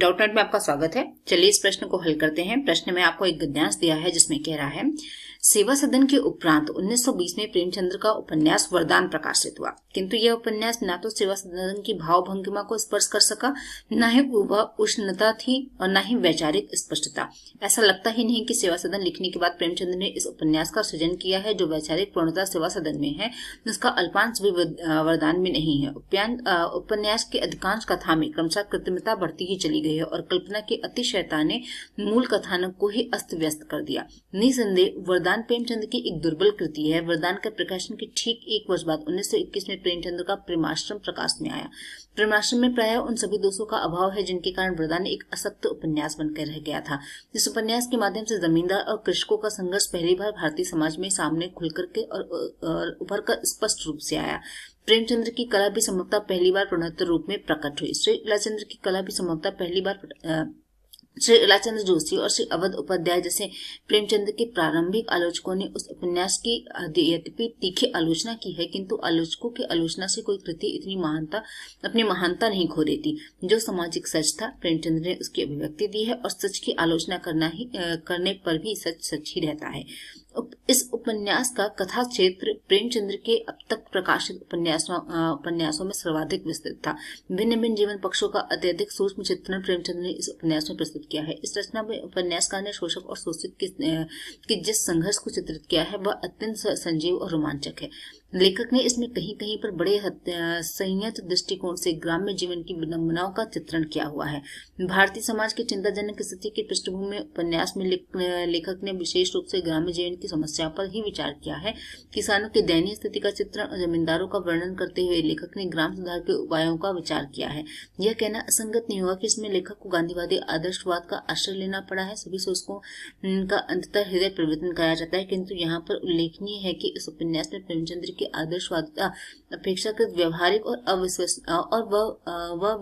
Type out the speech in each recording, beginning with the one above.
doctor में आपका स्वागत है चलिए इस प्रश्न को हल करते हैं प्रश्न में आपको एक गद्यांश दिया है जिसमें कह रहा है सेवा सदन के उपरांत 1920 में प्रेमचंद्र का उपन्यास वरदान प्रकाशित हुआ किंतु यह उपन्यास न तो सेवा सदन की भावभंगिमा को स्पर्श कर सका न ही उष्णता थी और न ही वैचारिक स्पष्टता ऐसा लगता ही नहीं कि सेवा सदन लिखने के बाद प्रेमचंद्र ने इस उपन्यास का सृजन किया है जो वैचारिक पूर्णता सेवा सदन में है जिसका अल्पांश भी वरदान में नहीं है उपन्यास की अधिकांश कथा में क्रमशः कृत्रिमता बढ़ती ही चली की गई है और कल्पना की अतिशयता ने मूल कथानक को ही अस्त व्यस्त कर दिया निसंदेह वरदान प्रेमचंद की एक दुर्बल कृति है वरदान के प्रकाशन के ठीक एक वर्ष बाद 1921 में प्रेमचंद का प्रेमाश्रम प्रकाश में आया प्रेमाश्रम में प्राय उन सभी दोषों का अभाव है जिनके कारण वरदान एक असक्त उपन्यास बनकर रह गया था इस उपन्यास के माध्यम से जमींदार और कृषकों का संघर्ष पहली बार भारतीय समाज में सामने खुलकर के और उभर कर स्पष्ट रूप से आया प्रेमचंद्र की कला भी संभवतः पहली बार प्रणत रूप में प्रकट हुई श्री लालचंद्र की कला भी संभवतः पहली बार श्री लालचंद्र जोशी और श्री अवध उपाध्याय जैसे प्रेमचंद्र के प्रारंभिक आलोचकों ने उस उपन्यास की यद्यपि तीखी आलोचना की है किंतु आलोचकों की आलोचना से कोई कृति इतनी महानता अपनी महानता नहीं खो देती जो सामाजिक सच था प्रेमचंद्र ने उसकी अभिव्यक्ति दी है और सच की आलोचना करना ही करने पर भी सच सच ही रहता है इस उपन्यास का कथा क्षेत्र प्रेमचंद्र के अब तक प्रकाशित उपन्यासों उपन्यासों में सर्वाधिक विस्तृत था भिन्न भिन्न जीवन पक्षों का अत्यधिक सूक्ष्म चित्रण प्रेमचंद्र ने इस उपन्यास में प्रस्तुत किया है इस रचना में उपन्यासकार ने शोषक और शोषित की जिस संघर्ष को चित्रित किया है वह अत्यंत संजीव और रोमांचक है लेखक ने इसमें कहीं कहीं पर बड़े संयत दृष्टिकोण से ग्राम्य जीवन की विडम्बनाओं का चित्रण किया हुआ है भारतीय समाज की चिंताजनक स्थिति की पृष्ठभूमि में उपन्यास में लेखक ने विशेष रूप से ग्राम्य जीवन की समस्याओं पर ही विचार किया है किसानों की दयनीय स्थिति का चित्रण और जमींदारों का वर्णन करते हुए लेखक ने ग्राम सुधार के उपायों का विचार किया है यह कहना असंगत नहीं हुआ की इसमें लेखक को गांधीवादी आदर्शवाद का आश्रय लेना पड़ा है सभी सोचकों का अंततः हृदय परिवर्तन कराया जाता है किन्तु यहाँ पर उल्लेखनीय है की इस उपन्यास में प्रेमचंद्र की की आदर्शवादिता अपेक्षाकृत व्यवहारिक और अविश्वस और वह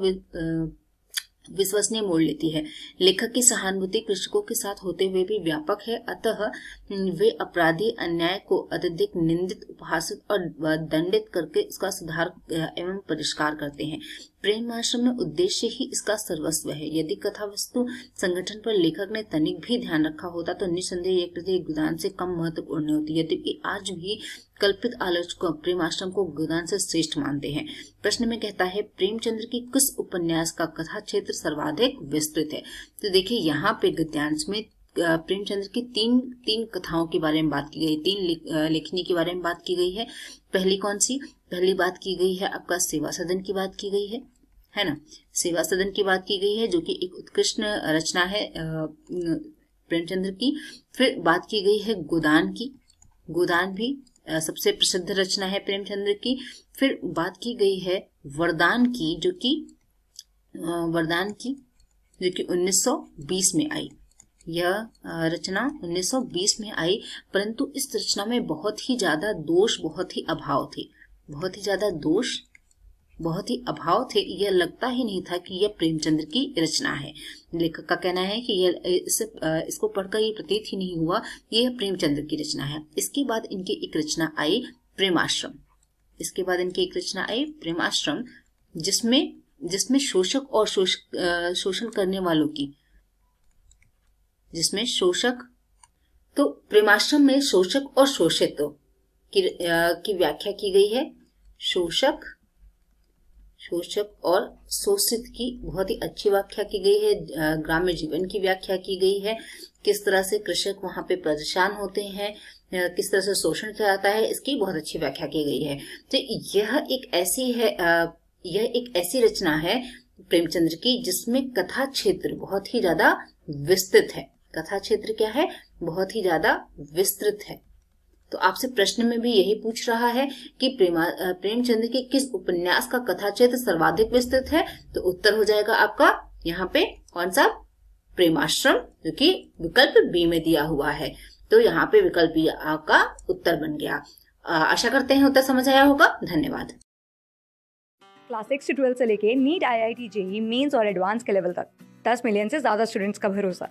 विश्वसनीय मोड़ लेती है लेखक की सहानुभूति कृषकों के साथ होते हुए भी व्यापक है अतः हम्म, वे अपराधी अन्याय को अत्यधिक निंदित उपहासित और दंडित करके उसका सुधार एवं परिष्कार करते हैं प्रेम आश्रम में उद्देश्य ही इसका सर्वस्व है यदि कथा वस्तु संगठन पर लेखक ने तनिक भी ध्यान रखा होता तो निस्संदेह यह कृति गोदान से कम महत्वपूर्ण होती यद्यपि आज भी कल्पित आलोचकों प्रेम आश्रम को गोदान से श्रेष्ठ मानते हैं प्रश्न में कहता है प्रेमचंद्र की किस उपन्यास का कथा क्षेत्र सर्वाधिक विस्तृत है तो देखिये यहाँ पे गद्यांश में प्रेमचंद्र की तीन तीन कथाओं के बारे में बात की गई तीन लेखनी के बारे में बात की गई है पहली कौन सी पहली बात की गई है आपका सेवा सदन की बात की गई है है ना सेवा सदन की बात की गई है जो कि एक उत्कृष्ट रचना है प्रेमचंद्र की फिर बात की गई है गोदान की गोदान भी सबसे प्रसिद्ध रचना है प्रेमचंद्र की फिर बात की गई है वरदान की जो कि वरदान की जो कि 1920 में आई यह रचना 1920 में आई परंतु इस रचना में बहुत ही ज़्यादा दोष बहुत ही अभाव थे बहुत ही ज़्यादा दोष बहुत ही अभाव थे यह लगता ही नहीं था कि यह प्रेमचंद्र की रचना है लेखक का कहना है कि यह इस, इसको पढ़कर ये प्रतीत ही नहीं हुआ कि यह प्रेमचंद्र की रचना है इसके बाद इनकी एक रचना आई प्रेमाश्रम इसके बाद इनकी एक रचना आई प्रेमाश्रम जिसमें जिसमें शोषक और शोषण करने वालों की जिसमें शोषक तो प्रेमाश्रम में शोषक और शोषित की, की व्याख्या की गई है शोषक शोषक और शोषित की बहुत ही अच्छी व्याख्या की गई है ग्राम्य जीवन की व्याख्या की गई है किस तरह से कृषक वहां पे परेशान होते हैं किस तरह से शोषण किया जाता है इसकी बहुत अच्छी व्याख्या की गई है तो यह एक ऐसी है यह एक ऐसी रचना है प्रेमचंद्र की जिसमें कथा क्षेत्र बहुत ही ज्यादा विस्तृत है कथा क्षेत्र क्या है बहुत ही ज्यादा विस्तृत है तो आपसे प्रश्न में भी यही पूछ रहा है कि प्रेमचंद के किस उपन्यास का कथा क्षेत्र सर्वाधिक विस्तृत है तो उत्तर हो जाएगा आपका यहाँ पे कौन सा प्रेमाश्रम जो कि विकल्प बी में दिया हुआ है तो यहाँ पे विकल्प बी आपका उत्तर बन गया आशा करते हैं उत्तर समझ आया होगा धन्यवाद क्लास सिक्स से ट्वेल्थ से लेके NEET I I T JEE mains और एडवांस के लेवल तक दस मिलियन से ज्यादा स्टूडेंट्स का भरोसा